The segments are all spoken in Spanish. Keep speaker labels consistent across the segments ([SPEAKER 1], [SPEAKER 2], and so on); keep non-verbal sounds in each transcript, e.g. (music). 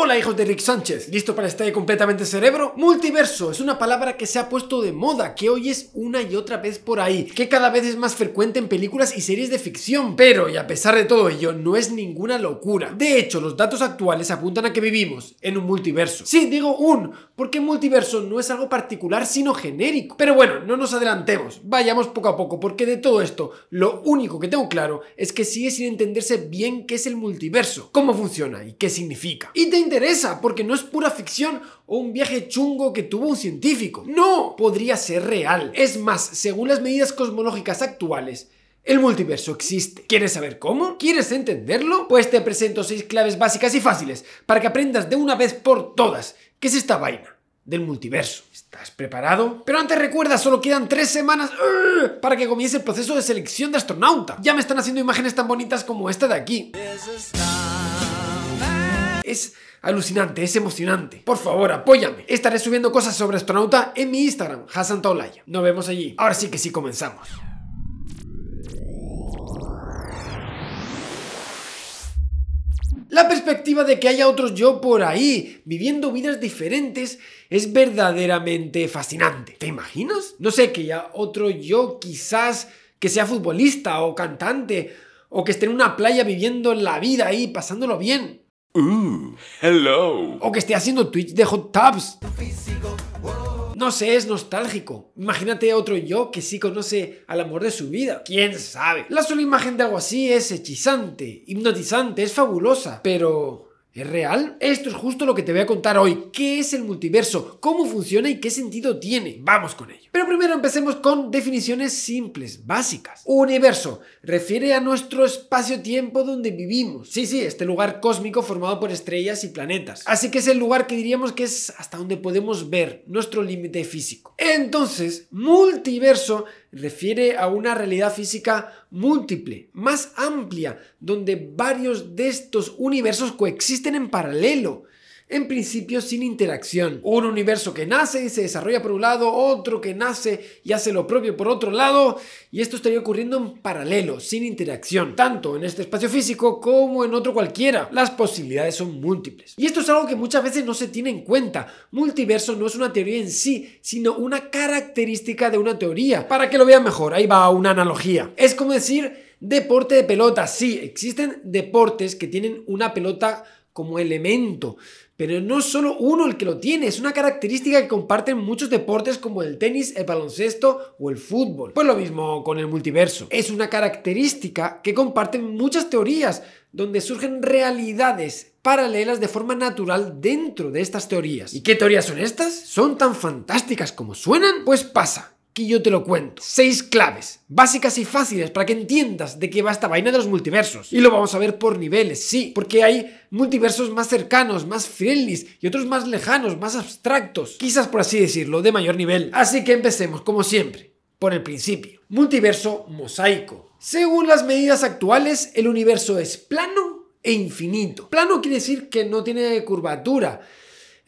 [SPEAKER 1] Hola hijos de Rick Sánchez, ¿listo para estar completamente cerebro? Multiverso es una palabra que se ha puesto de moda, que hoy es una y otra vez por ahí, que cada vez es más frecuente en películas y series de ficción, pero y a pesar de todo ello no es ninguna locura. De hecho, los datos actuales apuntan a que vivimos en un multiverso. Sí, digo un, porque multiverso no es algo particular sino genérico. Pero bueno, no nos adelantemos, vayamos poco a poco, porque de todo esto lo único que tengo claro es que sigue sin entenderse bien qué es el multiverso, cómo funciona y qué significa interesa porque no es pura ficción o un viaje chungo que tuvo un científico. No, podría ser real. Es más, según las medidas cosmológicas actuales, el multiverso existe. ¿Quieres saber cómo? ¿Quieres entenderlo? Pues te presento seis claves básicas y fáciles para que aprendas de una vez por todas qué es esta vaina del multiverso. ¿Estás preparado? Pero antes recuerda, solo quedan tres semanas ¡eh! para que comience el proceso de selección de astronauta. Ya me están haciendo imágenes tan bonitas como esta de aquí. Es eh alucinante, es emocionante. Por favor, apóyame. Estaré subiendo cosas sobre astronauta en mi Instagram, Hassan Taolaya. Nos vemos allí. Ahora sí que sí comenzamos. La perspectiva de que haya otros yo por ahí, viviendo vidas diferentes, es verdaderamente fascinante. ¿Te imaginas? No sé, que haya otro yo quizás que sea futbolista o cantante, o que esté en una playa viviendo la vida ahí, pasándolo bien hello. O que esté haciendo Twitch de hot tubs. No sé, es nostálgico. Imagínate otro yo que sí conoce al amor de su vida. ¿Quién sabe? La sola imagen de algo así es hechizante, hipnotizante, es fabulosa, pero ¿Es real? Esto es justo lo que te voy a contar hoy. ¿Qué es el multiverso? ¿Cómo funciona y qué sentido tiene? Vamos con ello. Pero primero empecemos con definiciones simples, básicas. Universo refiere a nuestro espacio-tiempo donde vivimos. Sí, sí, este lugar cósmico formado por estrellas y planetas. Así que es el lugar que diríamos que es hasta donde podemos ver nuestro límite físico. Entonces, multiverso refiere a una realidad física múltiple, más amplia, donde varios de estos universos coexisten en paralelo en principio sin interacción. Un universo que nace y se desarrolla por un lado, otro que nace y hace lo propio por otro lado, y esto estaría ocurriendo en paralelo, sin interacción, tanto en este espacio físico como en otro cualquiera. Las posibilidades son múltiples. Y esto es algo que muchas veces no se tiene en cuenta. Multiverso no es una teoría en sí, sino una característica de una teoría. Para que lo vean mejor, ahí va una analogía. Es como decir deporte de pelota. Sí, existen deportes que tienen una pelota como elemento. Pero no es solo uno el que lo tiene, es una característica que comparten muchos deportes como el tenis, el baloncesto o el fútbol. Pues lo mismo con el multiverso. Es una característica que comparten muchas teorías, donde surgen realidades paralelas de forma natural dentro de estas teorías. ¿Y qué teorías son estas? ¿Son tan fantásticas como suenan? Pues pasa yo te lo cuento. Seis claves, básicas y fáciles para que entiendas de qué va esta vaina de los multiversos. Y lo vamos a ver por niveles, sí, porque hay multiversos más cercanos, más friendly y otros más lejanos, más abstractos, quizás por así decirlo, de mayor nivel. Así que empecemos, como siempre, por el principio. Multiverso mosaico. Según las medidas actuales, el universo es plano e infinito. Plano quiere decir que no tiene curvatura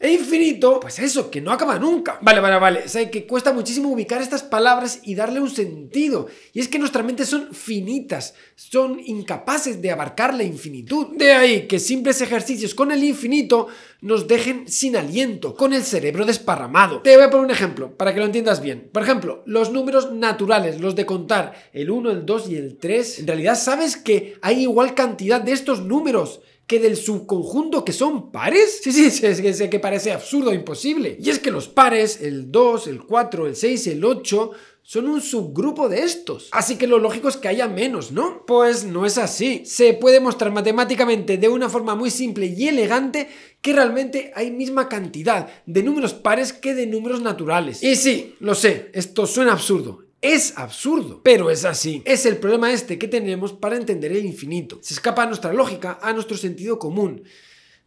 [SPEAKER 1] e infinito, pues eso, que no acaba nunca. Vale, vale, vale. ¿sabes que cuesta muchísimo ubicar estas palabras y darle un sentido. Y es que nuestras mentes son finitas, son incapaces de abarcar la infinitud. De ahí que simples ejercicios con el infinito nos dejen sin aliento, con el cerebro desparramado. Te voy a poner un ejemplo para que lo entiendas bien. Por ejemplo, los números naturales, los de contar, el 1, el 2 y el 3. En realidad sabes que hay igual cantidad de estos números que del subconjunto que son pares. Sí, sí, sé, que, parece absurdo, e imposible. Y es que los pares, el 2, el 4, el 6, el 8, son un subgrupo de estos. Así que lo lógico es que haya menos, ¿no? Pues no es así. Se puede mostrar matemáticamente de una forma muy simple y elegante que realmente hay misma cantidad de números pares que de números naturales. Y sí, lo sé, esto suena absurdo. Es absurdo, pero es así. Es el problema este que tenemos para entender el infinito. Se escapa a nuestra lógica, a nuestro sentido común.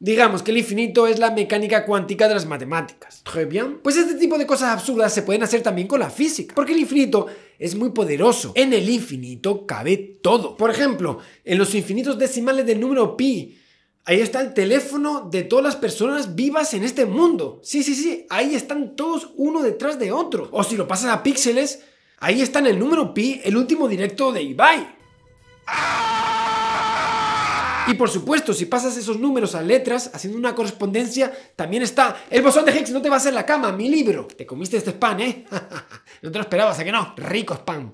[SPEAKER 1] Digamos que el infinito es la mecánica cuántica de las matemáticas. bien. Pues este tipo de cosas absurdas se pueden hacer también con la física, porque el infinito es muy poderoso. En el infinito cabe todo. Por ejemplo, en los infinitos decimales del número pi, Ahí está el teléfono de todas las personas vivas en este mundo. Sí, sí, sí, ahí están todos uno detrás de otro. O si lo pasas a píxeles, Ahí está en el número pi el último directo de Ibai. Y por supuesto, si pasas esos números a letras, haciendo una correspondencia, también está el bosón de Higgs, no te vas en la cama, mi libro. Te comiste este spam, ¿eh? (laughs) no te lo esperabas, ¿a que no? Rico spam.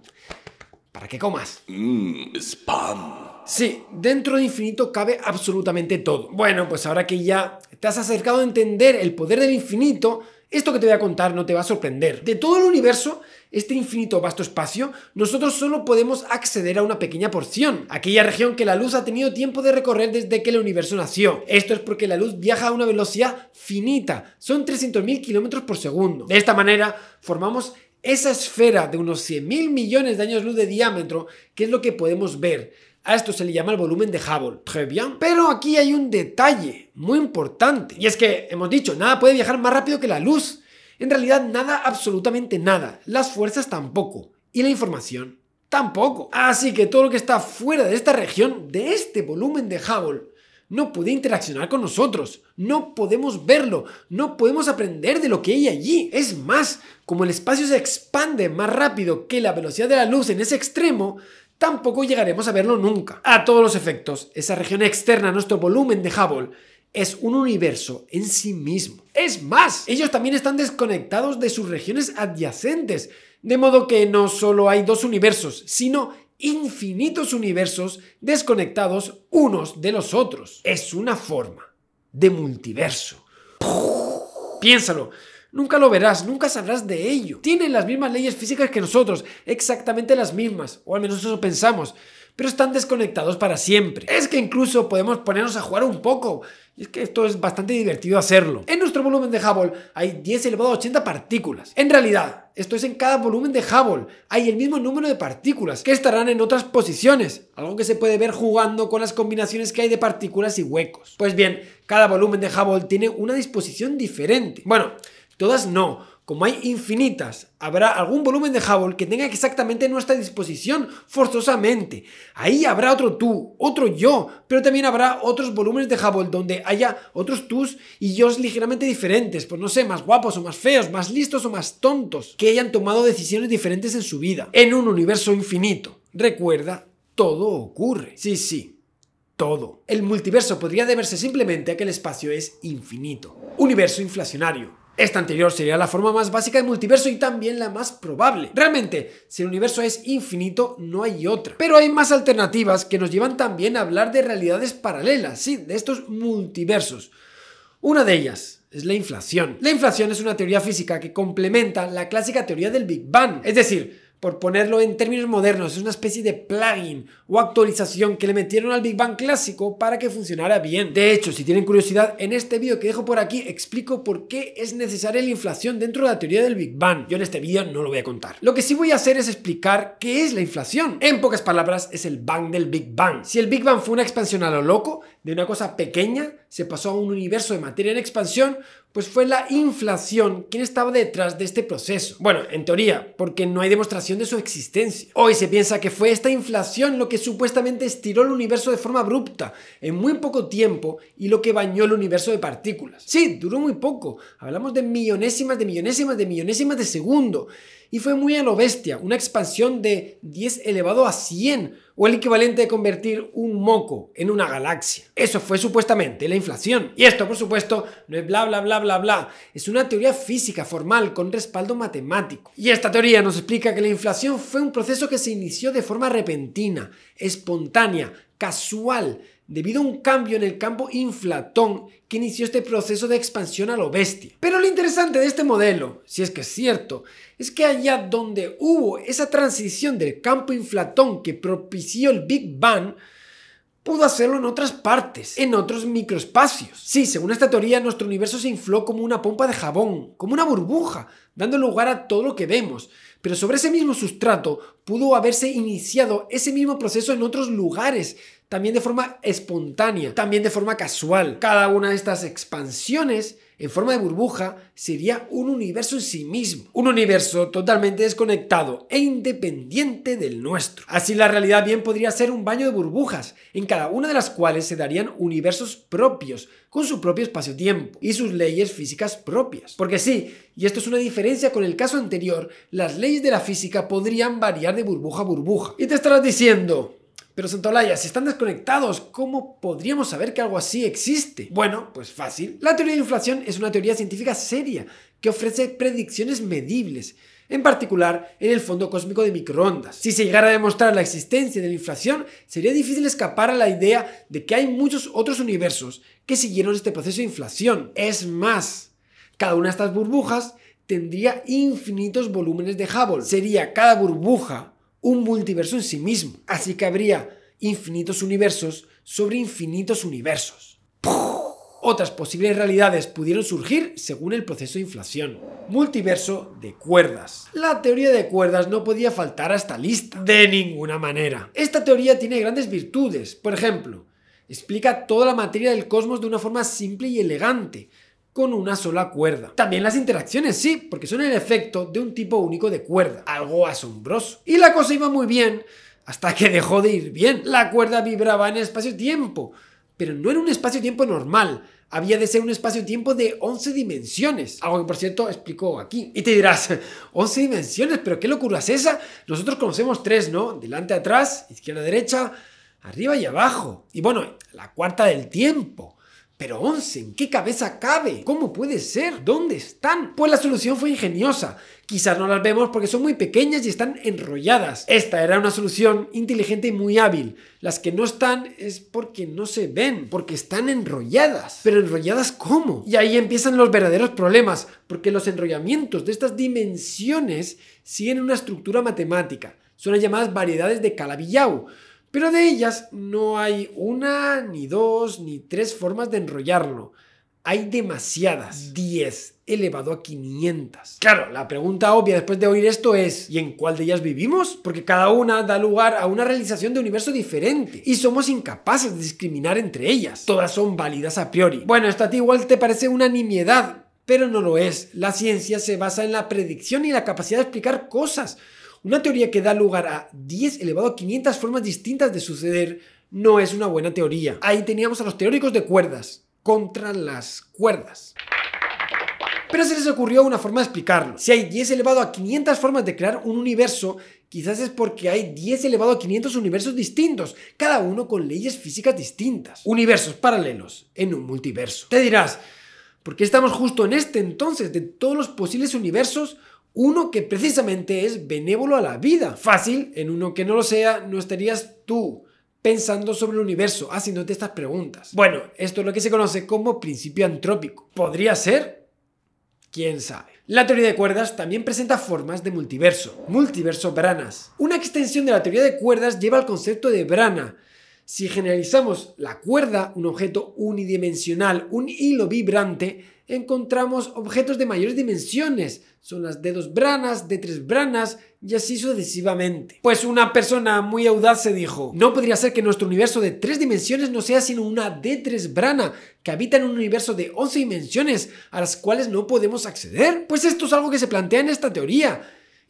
[SPEAKER 1] ¿Para qué comas? Mmm, spam. Sí, dentro de infinito cabe absolutamente todo. Bueno, pues ahora que ya te has acercado a entender el poder del infinito, esto que te voy a contar no te va a sorprender. De todo el universo, este infinito vasto espacio, nosotros solo podemos acceder a una pequeña porción, aquella región que la luz ha tenido tiempo de recorrer desde que el universo nació. Esto es porque la luz viaja a una velocidad finita, son 300.000 km por segundo. De esta manera, formamos esa esfera de unos 100.000 millones de años luz de diámetro, que es lo que podemos ver a esto se le llama el volumen de Hubble. Pero aquí hay un detalle muy importante. Y es que, hemos dicho, nada puede viajar más rápido que la luz. En realidad, nada, absolutamente nada. Las fuerzas tampoco. Y la información tampoco. Así que todo lo que está fuera de esta región, de este volumen de Hubble, no puede interaccionar con nosotros, no podemos verlo, no podemos aprender de lo que hay allí. Es más, como el espacio se expande más rápido que la velocidad de la luz en ese extremo, tampoco llegaremos a verlo nunca. A todos los efectos, esa región externa nuestro volumen de Hubble es un universo en sí mismo. Es más, ellos también están desconectados de sus regiones adyacentes, de modo que no solo hay dos universos, sino infinitos universos desconectados unos de los otros. Es una forma de multiverso. Piénsalo, Nunca lo verás, nunca sabrás de ello. Tienen las mismas leyes físicas que nosotros, exactamente las mismas, o al menos eso pensamos, pero están desconectados para siempre. Es que incluso podemos ponernos a jugar un poco, y es que esto es bastante divertido hacerlo. En nuestro volumen de Hubble hay 10 elevado a 80 partículas. En realidad, esto es en cada volumen de Hubble. Hay el mismo número de partículas que estarán en otras posiciones, algo que se puede ver jugando con las combinaciones que hay de partículas y huecos. Pues bien, cada volumen de Hubble tiene una disposición diferente. Bueno, Todas no. Como hay infinitas, habrá algún volumen de Hubble que tenga exactamente nuestra disposición, forzosamente. Ahí habrá otro tú, otro yo, pero también habrá otros volúmenes de Hubble donde haya otros tus y yo ligeramente diferentes, pues no sé, más guapos o más feos, más listos o más tontos, que hayan tomado decisiones diferentes en su vida, en un universo infinito. Recuerda, todo ocurre. Sí, sí, todo. El multiverso podría deberse simplemente a que el espacio es infinito. Universo inflacionario. Esta anterior sería la forma más básica de multiverso y también la más probable. Realmente, si el universo es infinito, no hay otra. Pero hay más alternativas que nos llevan también a hablar de realidades paralelas, sí, de estos multiversos. Una de ellas, es la inflación. La inflación es una teoría física que complementa la clásica teoría del Big Bang, es decir, por ponerlo en términos modernos, es una especie de plugin o actualización que le metieron al Big Bang clásico para que funcionara bien. De hecho, si tienen curiosidad, en este vídeo que dejo por aquí explico por qué es necesaria la inflación dentro de la teoría del Big Bang. Yo en este vídeo no lo voy a contar. Lo que sí voy a hacer es explicar qué es la inflación. En pocas palabras, es el bang del Big Bang. Si el Big Bang fue una expansión a lo loco, de una cosa pequeña se pasó a un universo de materia en expansión, pues fue la inflación quien estaba detrás de este proceso. Bueno, en teoría, porque no hay demostración de su existencia. Hoy se piensa que fue esta inflación lo que supuestamente estiró el universo de forma abrupta, en muy poco tiempo, y lo que bañó el universo de partículas. Sí, duró muy poco. Hablamos de millonésimas de millonésimas de millonésimas de segundo y fue muy a lo bestia, una expansión de 10 elevado a 100 o el equivalente de convertir un moco en una galaxia. Eso fue supuestamente la inflación. Y esto, por supuesto, no es bla bla bla bla bla, es una teoría física formal con respaldo matemático. Y esta teoría nos explica que la inflación fue un proceso que se inició de forma repentina, espontánea, casual, debido a un cambio en el campo inflatón que inició este proceso de expansión a lo bestia. Pero lo interesante de este modelo, si es que es cierto, es que allá donde hubo esa transición del campo inflatón que propició el Big Bang, pudo hacerlo en otras partes, en otros microespacios. Sí, según esta teoría, nuestro universo se infló como una pompa de jabón, como una burbuja, dando lugar a todo lo que vemos. Pero sobre ese mismo sustrato pudo haberse iniciado ese mismo proceso en otros lugares, también de forma espontánea, también de forma casual. Cada una de estas expansiones en forma de burbuja sería un universo en sí mismo, un universo totalmente desconectado e independiente del nuestro. Así la realidad bien podría ser un baño de burbujas, en cada una de las cuales se darían universos propios, con su propio espacio-tiempo y sus leyes físicas propias. Porque sí, y esto es una diferencia con el caso anterior, las leyes de la física podrían variar de burbuja a burbuja. Y te estarás diciendo, pero Santolaya, si están desconectados, ¿cómo podríamos saber que algo así existe? Bueno, pues fácil. La teoría de inflación es una teoría científica seria que ofrece predicciones medibles, en particular en el fondo cósmico de microondas. Si se llegara a demostrar la existencia de la inflación, sería difícil escapar a la idea de que hay muchos otros universos que siguieron este proceso de inflación. Es más, cada una de estas burbujas tendría infinitos volúmenes de Hubble. Sería cada burbuja un multiverso en sí mismo. Así que habría infinitos universos sobre infinitos universos. Otras posibles realidades pudieron surgir según el proceso de inflación. Multiverso de cuerdas. La teoría de cuerdas no podía faltar a esta lista. De ninguna manera. Esta teoría tiene grandes virtudes. Por ejemplo, explica toda la materia del cosmos de una forma simple y elegante, con una sola cuerda. También las interacciones, sí, porque son el efecto de un tipo único de cuerda, algo asombroso. Y la cosa iba muy bien hasta que dejó de ir bien. La cuerda vibraba en espacio-tiempo, pero no era un espacio-tiempo normal. Había de ser un espacio-tiempo de 11 dimensiones, algo que por cierto explico aquí. Y te dirás, 11 (laughs) dimensiones, pero qué locura es esa. Nosotros conocemos tres, ¿no? Delante, atrás, izquierda, derecha, arriba y abajo. Y bueno, la cuarta del tiempo pero 11, qué cabeza cabe? ¿Cómo puede ser? ¿Dónde están? Pues la solución fue ingeniosa. Quizás no las vemos porque son muy pequeñas y están enrolladas. Esta era una solución inteligente y muy hábil. Las que no están es porque no se ven, porque están enrolladas. Pero enrolladas cómo? Y ahí empiezan los verdaderos problemas, porque los enrollamientos de estas dimensiones siguen una estructura matemática. Son las llamadas variedades de Calabi-Yau pero de ellas no hay una, ni dos, ni tres formas de enrollarlo. Hay demasiadas. 10 elevado a 500. Claro, la pregunta obvia después de oír esto es, ¿y en cuál de ellas vivimos? Porque cada una da lugar a una realización de universo diferente y somos incapaces de discriminar entre ellas. Todas son válidas a priori. Bueno, esto a ti igual te parece una nimiedad, pero no lo es. La ciencia se basa en la predicción y la capacidad de explicar cosas. Una teoría que da lugar a 10 elevado a 500 formas distintas de suceder no es una buena teoría. Ahí teníamos a los teóricos de cuerdas contra las cuerdas. Pero se les ocurrió una forma de explicarlo. Si hay 10 elevado a 500 formas de crear un universo, quizás es porque hay 10 elevado a 500 universos distintos, cada uno con leyes físicas distintas. Universos paralelos en un multiverso. Te dirás, ¿por qué estamos justo en este entonces de todos los posibles universos? uno que precisamente es benévolo a la vida. Fácil, en uno que no lo sea, no estarías tú pensando sobre el universo, haciéndote estas preguntas. Bueno, esto es lo que se conoce como principio antrópico. ¿Podría ser? ¿Quién sabe? La teoría de cuerdas también presenta formas de multiverso, multiverso branas. Una extensión de la teoría de cuerdas lleva al concepto de brana, si generalizamos la cuerda, un objeto unidimensional, un hilo vibrante, encontramos objetos de mayores dimensiones. Son las de dos branas, de tres branas y así sucesivamente. Pues una persona muy audaz se dijo, no podría ser que nuestro universo de tres dimensiones no sea sino una de tres brana, que habita en un universo de 11 dimensiones a las cuales no podemos acceder. Pues esto es algo que se plantea en esta teoría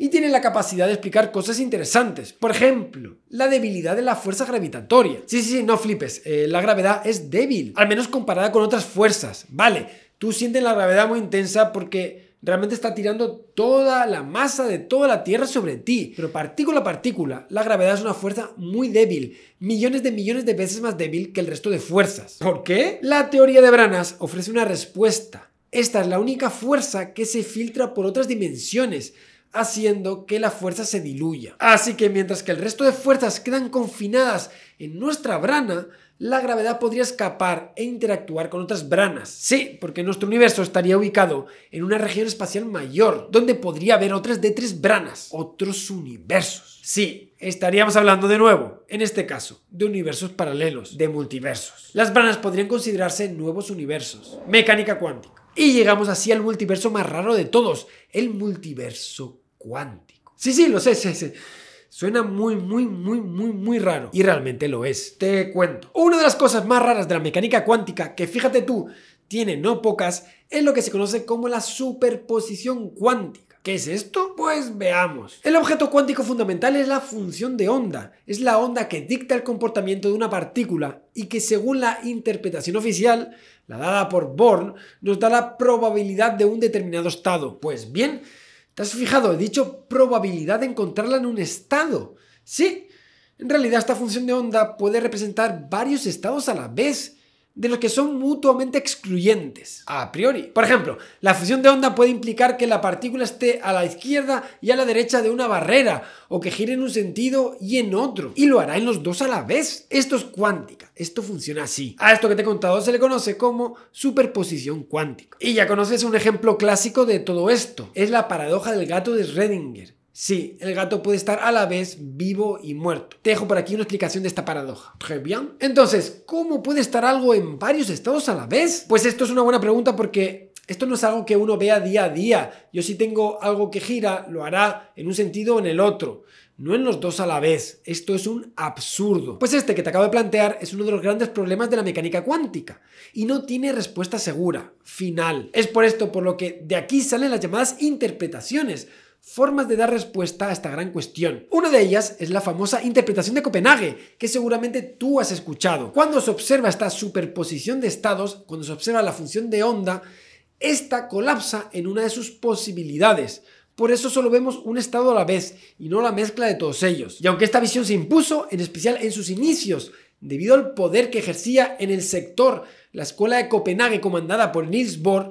[SPEAKER 1] y tiene la capacidad de explicar cosas interesantes. Por ejemplo, la debilidad de la fuerza gravitatoria. Sí, sí, sí, no flipes, eh, la gravedad es débil, al menos comparada con otras fuerzas. Vale, tú sientes la gravedad muy intensa porque realmente está tirando toda la masa de toda la Tierra sobre ti, pero partícula a partícula, la gravedad es una fuerza muy débil, millones de millones de veces más débil que el resto de fuerzas. ¿Por qué? La teoría de Branas ofrece una respuesta. Esta es la única fuerza que se filtra por otras dimensiones, haciendo que la fuerza se diluya. Así que mientras que el resto de fuerzas quedan confinadas en nuestra brana, la gravedad podría escapar e interactuar con otras branas. Sí, porque nuestro universo estaría ubicado en una región espacial mayor, donde podría haber otras de tres branas, otros universos. Sí, estaríamos hablando de nuevo, en este caso, de universos paralelos, de multiversos. Las branas podrían considerarse nuevos universos. Mecánica cuántica. Y llegamos así al multiverso más raro de todos, el multiverso cuántico. Sí, sí, lo sé, sé. Suena muy, muy, muy, muy, muy raro. Y realmente lo es. Te cuento. Una de las cosas más raras de la mecánica cuántica, que fíjate tú, tiene no pocas, es lo que se conoce como la superposición cuántica. ¿Qué es esto? Pues veamos. El objeto cuántico fundamental es la función de onda. Es la onda que dicta el comportamiento de una partícula y que según la interpretación oficial, la dada por Born, nos da la probabilidad de un determinado estado. Pues bien, ¿Te has fijado? He dicho probabilidad de encontrarla en un estado. Sí, en realidad esta función de onda puede representar varios estados a la vez de los que son mutuamente excluyentes, a priori. Por ejemplo, la fusión de onda puede implicar que la partícula esté a la izquierda y a la derecha de una barrera, o que gire en un sentido y en otro, y lo hará en los dos a la vez. Esto es cuántica, esto funciona así. A esto que te he contado se le conoce como superposición cuántica. Y ya conoces un ejemplo clásico de todo esto, es la paradoja del gato de Schrödinger Sí, el gato puede estar a la vez vivo y muerto. Te dejo por aquí una explicación de esta paradoja. Entonces, ¿cómo puede estar algo en varios estados a la vez? Pues esto es una buena pregunta porque esto no es algo que uno vea día a día. Yo si tengo algo que gira, lo hará en un sentido o en el otro. No en los dos a la vez. Esto es un absurdo. Pues este que te acabo de plantear es uno de los grandes problemas de la mecánica cuántica y no tiene respuesta segura, final. Es por esto por lo que de aquí salen las llamadas interpretaciones formas de dar respuesta a esta gran cuestión. Una de ellas es la famosa interpretación de Copenhague, que seguramente tú has escuchado. Cuando se observa esta superposición de estados, cuando se observa la función de onda, esta colapsa en una de sus posibilidades. Por eso solo vemos un estado a la vez y no la mezcla de todos ellos. Y aunque esta visión se impuso, en especial en sus inicios, debido al poder que ejercía en el sector la escuela de Copenhague comandada por Niels Bohr,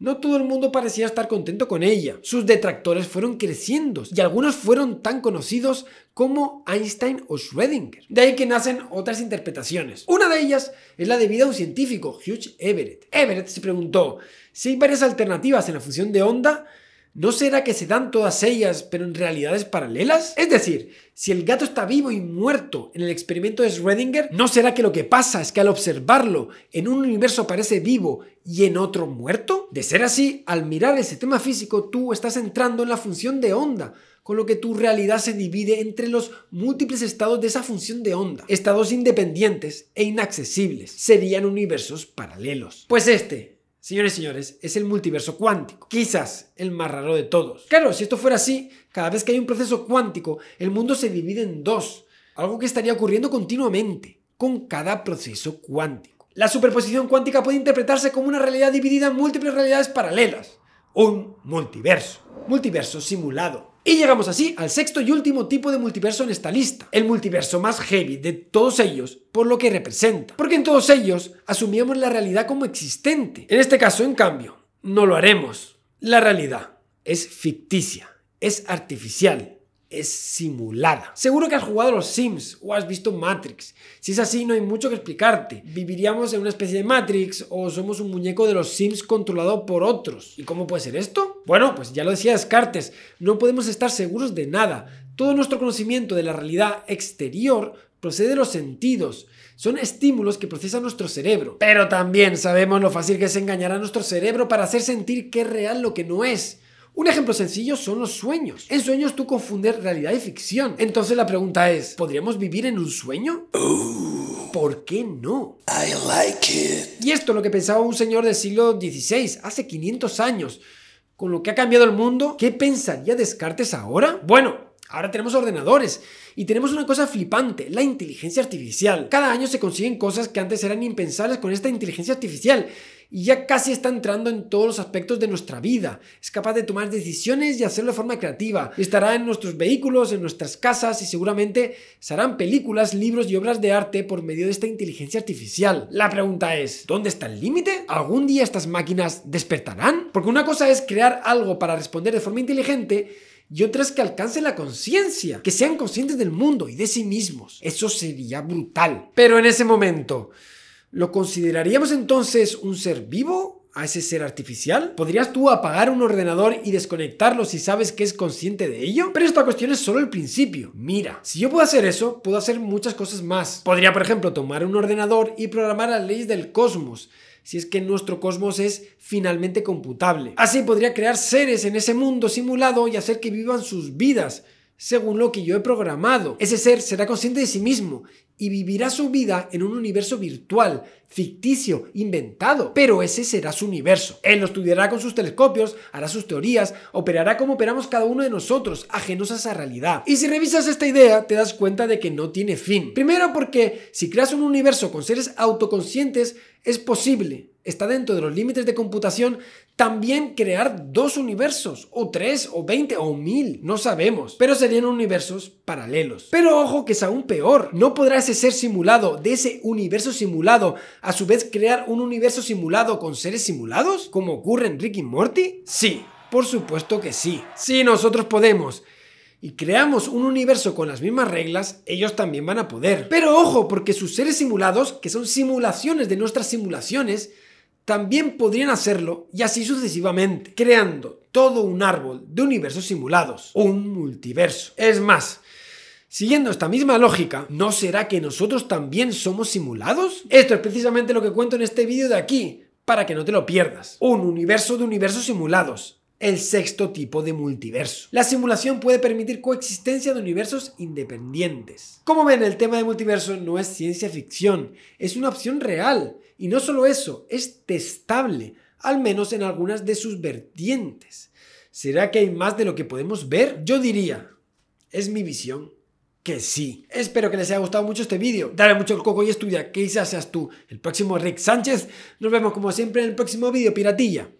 [SPEAKER 1] no todo el mundo parecía estar contento con ella. Sus detractores fueron creciendo y algunos fueron tan conocidos como Einstein o Schrödinger. De ahí que nacen otras interpretaciones. Una de ellas es la debida a un científico, Hugh Everett. Everett se preguntó, si hay varias alternativas en la función de onda, ¿No será que se dan todas ellas, pero en realidades paralelas? Es decir, si el gato está vivo y muerto en el experimento de Schrödinger, ¿no será que lo que pasa es que al observarlo, en un universo parece vivo y en otro muerto? De ser así, al mirar ese tema físico, tú estás entrando en la función de onda, con lo que tu realidad se divide entre los múltiples estados de esa función de onda, estados independientes e inaccesibles. Serían universos paralelos. Pues este Señores y señores, es el multiverso cuántico, quizás el más raro de todos. Claro, si esto fuera así, cada vez que hay un proceso cuántico, el mundo se divide en dos, algo que estaría ocurriendo continuamente con cada proceso cuántico. La superposición cuántica puede interpretarse como una realidad dividida en múltiples realidades paralelas, un multiverso, multiverso simulado. Y llegamos así al sexto y último tipo de multiverso en esta lista, el multiverso más heavy de todos ellos por lo que representa, porque en todos ellos asumíamos la realidad como existente. En este caso, en cambio, no lo haremos. La realidad es ficticia, es artificial, es simulada. Seguro que has jugado a los Sims o has visto Matrix. Si es así, no hay mucho que explicarte. Viviríamos en una especie de Matrix o somos un muñeco de los Sims controlado por otros. ¿Y cómo puede ser esto? Bueno, pues ya lo decía Descartes, no podemos estar seguros de nada. Todo nuestro conocimiento de la realidad exterior procede de los sentidos. Son estímulos que procesa nuestro cerebro. Pero también sabemos lo fácil que es engañar a nuestro cerebro para hacer sentir que es real lo que no es. Un ejemplo sencillo son los sueños. En sueños tú confundes realidad y ficción. Entonces la pregunta es, ¿podríamos vivir en un sueño? ¿Por qué no? I like it. Y esto lo que pensaba un señor del siglo XVI, hace 500 años. Con lo que ha cambiado el mundo, ¿qué pensaría Descartes ahora? Bueno, Ahora tenemos ordenadores y tenemos una cosa flipante, la inteligencia artificial. Cada año se consiguen cosas que antes eran impensables con esta inteligencia artificial y ya casi está entrando en todos los aspectos de nuestra vida. Es capaz de tomar decisiones y hacerlo de forma creativa. Estará en nuestros vehículos, en nuestras casas y seguramente se harán películas, libros y obras de arte por medio de esta inteligencia artificial. La pregunta es, ¿dónde está el límite? ¿Algún día estas máquinas despertarán? Porque una cosa es crear algo para responder de forma inteligente y otra es que alcancen la conciencia, que sean conscientes del mundo y de sí mismos. Eso sería brutal. Pero en ese momento... ¿Lo consideraríamos entonces un ser vivo? ¿A ese ser artificial? ¿Podrías tú apagar un ordenador y desconectarlo si sabes que es consciente de ello? Pero esta cuestión es solo el principio. Mira, si yo puedo hacer eso, puedo hacer muchas cosas más. Podría, por ejemplo, tomar un ordenador y programar las leyes del cosmos si es que nuestro cosmos es finalmente computable. Así podría crear seres en ese mundo simulado y hacer que vivan sus vidas según lo que yo he programado. Ese ser será consciente de sí mismo y vivirá su vida en un universo virtual, ficticio, inventado. Pero ese será su universo. Él lo estudiará con sus telescopios, hará sus teorías, operará como operamos cada uno de nosotros, ajenos a esa realidad. Y si revisas esta idea, te das cuenta de que no tiene fin. Primero porque si creas un universo con seres autoconscientes, es posible está dentro de los límites de computación, también crear dos universos, o tres, o veinte, o mil, no sabemos, pero serían universos paralelos. Pero ojo que es aún peor, no podrá ese ser simulado de ese universo simulado a su vez crear un universo simulado con seres simulados, como ocurre en Rick y Morty? Sí, por supuesto que sí. si nosotros podemos y creamos un universo con las mismas reglas, ellos también van a poder. Pero ojo, porque sus seres simulados, que son simulaciones de nuestras simulaciones, también podrían hacerlo y así sucesivamente, creando todo un árbol de universos simulados, un multiverso. Es más, Siguiendo esta misma lógica, ¿no será que nosotros también somos simulados? Esto es precisamente lo que cuento en este vídeo de aquí, para que no te lo pierdas. Un universo de universos simulados, el sexto tipo de multiverso. La simulación puede permitir coexistencia de universos independientes. Como ven, el tema de multiverso no es ciencia ficción, es una opción real. Y no solo eso, es testable, al menos en algunas de sus vertientes. ¿Será que hay más de lo que podemos ver? Yo diría, es mi visión, que sí. Espero que les haya gustado mucho este vídeo. Dale mucho el coco y estudia, quizás seas tú el próximo Rick Sánchez. Nos vemos como siempre en el próximo vídeo, piratilla.